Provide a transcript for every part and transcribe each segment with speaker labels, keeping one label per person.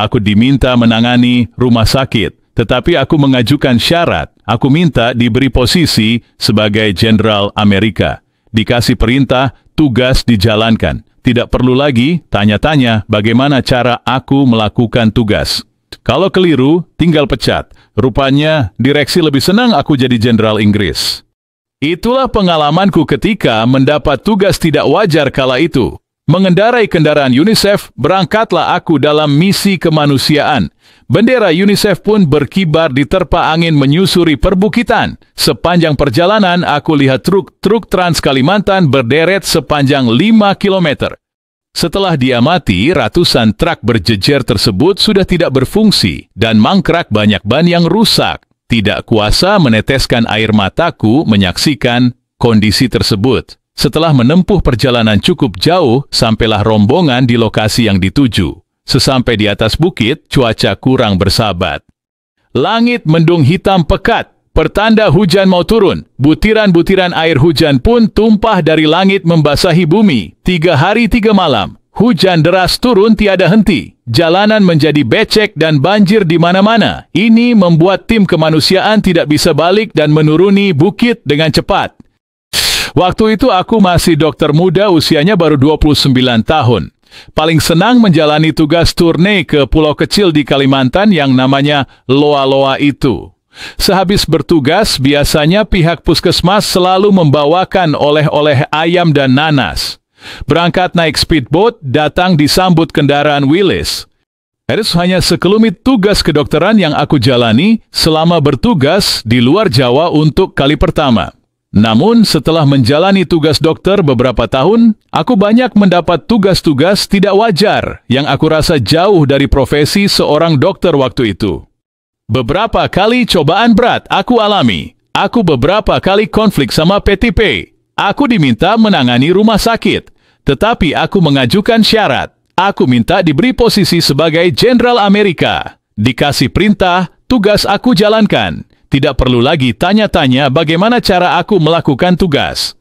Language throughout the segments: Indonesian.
Speaker 1: Aku diminta menangani rumah sakit, tetapi aku mengajukan syarat. Aku minta diberi posisi sebagai Jenderal Amerika. Dikasih perintah, tugas dijalankan. Tidak perlu lagi tanya-tanya bagaimana cara aku melakukan tugas. Kalau keliru, tinggal pecat. Rupanya, direksi lebih senang aku jadi Jenderal Inggris. Itulah pengalamanku ketika mendapat tugas tidak wajar kala itu. Mengendarai kendaraan UNICEF, berangkatlah aku dalam misi kemanusiaan. Bendera UNICEF pun berkibar di terpa angin menyusuri perbukitan. Sepanjang perjalanan, aku lihat truk-truk Trans Kalimantan berderet sepanjang 5 kilometer. Setelah diamati, ratusan truk berjejer tersebut sudah tidak berfungsi dan mangkrak banyak ban yang rusak. Tidak kuasa meneteskan air mataku menyaksikan kondisi tersebut. Setelah menempuh perjalanan cukup jauh, sampailah rombongan di lokasi yang dituju. Sesampai di atas bukit, cuaca kurang bersahabat. Langit mendung hitam pekat, pertanda hujan mau turun. Butiran-butiran air hujan pun tumpah dari langit membasahi bumi. Tiga hari tiga malam, hujan deras turun tiada henti. Jalanan menjadi becek dan banjir di mana-mana. Ini membuat tim kemanusiaan tidak bisa balik dan menuruni bukit dengan cepat. Waktu itu aku masih dokter muda usianya baru 29 tahun. Paling senang menjalani tugas turne ke pulau kecil di Kalimantan yang namanya Loa-Loa itu. Sehabis bertugas, biasanya pihak puskesmas selalu membawakan oleh-oleh ayam dan nanas. Berangkat naik speedboat, datang disambut kendaraan Willis. Eris hanya sekelumit tugas kedokteran yang aku jalani selama bertugas di luar Jawa untuk kali pertama. Namun setelah menjalani tugas dokter beberapa tahun, aku banyak mendapat tugas-tugas tidak wajar yang aku rasa jauh dari profesi seorang dokter waktu itu. Beberapa kali cobaan berat aku alami. Aku beberapa kali konflik sama PTP. Aku diminta menangani rumah sakit, tetapi aku mengajukan syarat. Aku minta diberi posisi sebagai Jenderal Amerika. Dikasih perintah, tugas aku jalankan. Tidak perlu lagi tanya-tanya bagaimana cara aku melakukan tugas.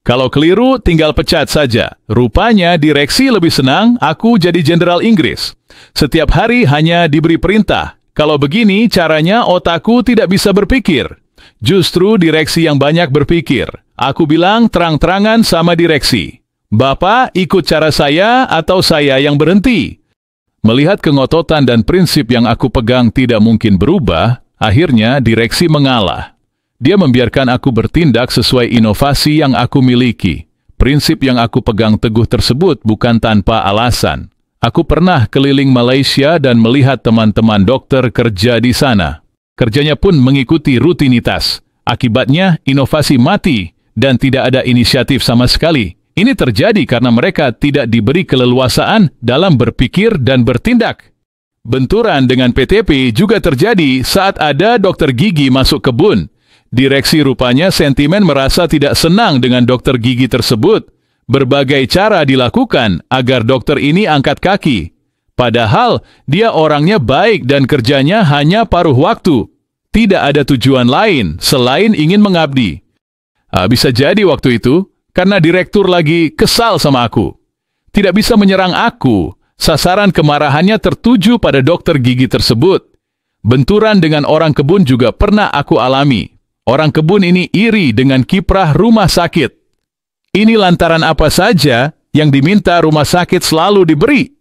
Speaker 1: Kalau keliru, tinggal pecat saja. Rupanya direksi lebih senang aku jadi jenderal Inggris. Setiap hari hanya diberi perintah. Kalau begini, caranya otakku tidak bisa berpikir. Justru direksi yang banyak berpikir. Aku bilang terang-terangan sama direksi. Bapak ikut cara saya atau saya yang berhenti. Melihat kengototan dan prinsip yang aku pegang tidak mungkin berubah, Akhirnya, direksi mengalah. Dia membiarkan aku bertindak sesuai inovasi yang aku miliki. Prinsip yang aku pegang teguh tersebut bukan tanpa alasan. Aku pernah keliling Malaysia dan melihat teman-teman dokter kerja di sana. Kerjanya pun mengikuti rutinitas. Akibatnya, inovasi mati dan tidak ada inisiatif sama sekali. Ini terjadi karena mereka tidak diberi keleluasaan dalam berpikir dan bertindak. Benturan dengan PTP juga terjadi saat ada dokter gigi masuk kebun. Direksi rupanya sentimen merasa tidak senang dengan dokter gigi tersebut. Berbagai cara dilakukan agar dokter ini angkat kaki. Padahal dia orangnya baik dan kerjanya hanya paruh waktu. Tidak ada tujuan lain selain ingin mengabdi. Ah, bisa jadi waktu itu karena direktur lagi kesal sama aku. Tidak bisa menyerang aku Sasaran kemarahannya tertuju pada dokter gigi tersebut. Benturan dengan orang kebun juga pernah aku alami. Orang kebun ini iri dengan kiprah rumah sakit. Ini lantaran apa saja yang diminta rumah sakit selalu diberi.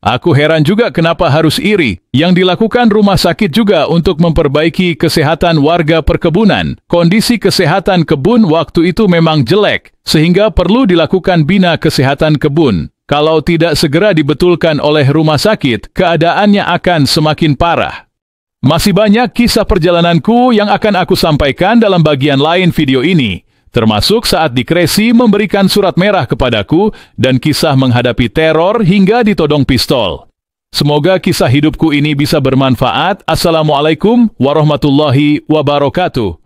Speaker 1: Aku heran juga kenapa harus iri. Yang dilakukan rumah sakit juga untuk memperbaiki kesehatan warga perkebunan. Kondisi kesehatan kebun waktu itu memang jelek, sehingga perlu dilakukan bina kesehatan kebun. Kalau tidak segera dibetulkan oleh rumah sakit, keadaannya akan semakin parah. Masih banyak kisah perjalananku yang akan aku sampaikan dalam bagian lain video ini, termasuk saat dikresi memberikan surat merah kepadaku dan kisah menghadapi teror hingga ditodong pistol. Semoga kisah hidupku ini bisa bermanfaat. Assalamualaikum warahmatullahi wabarakatuh.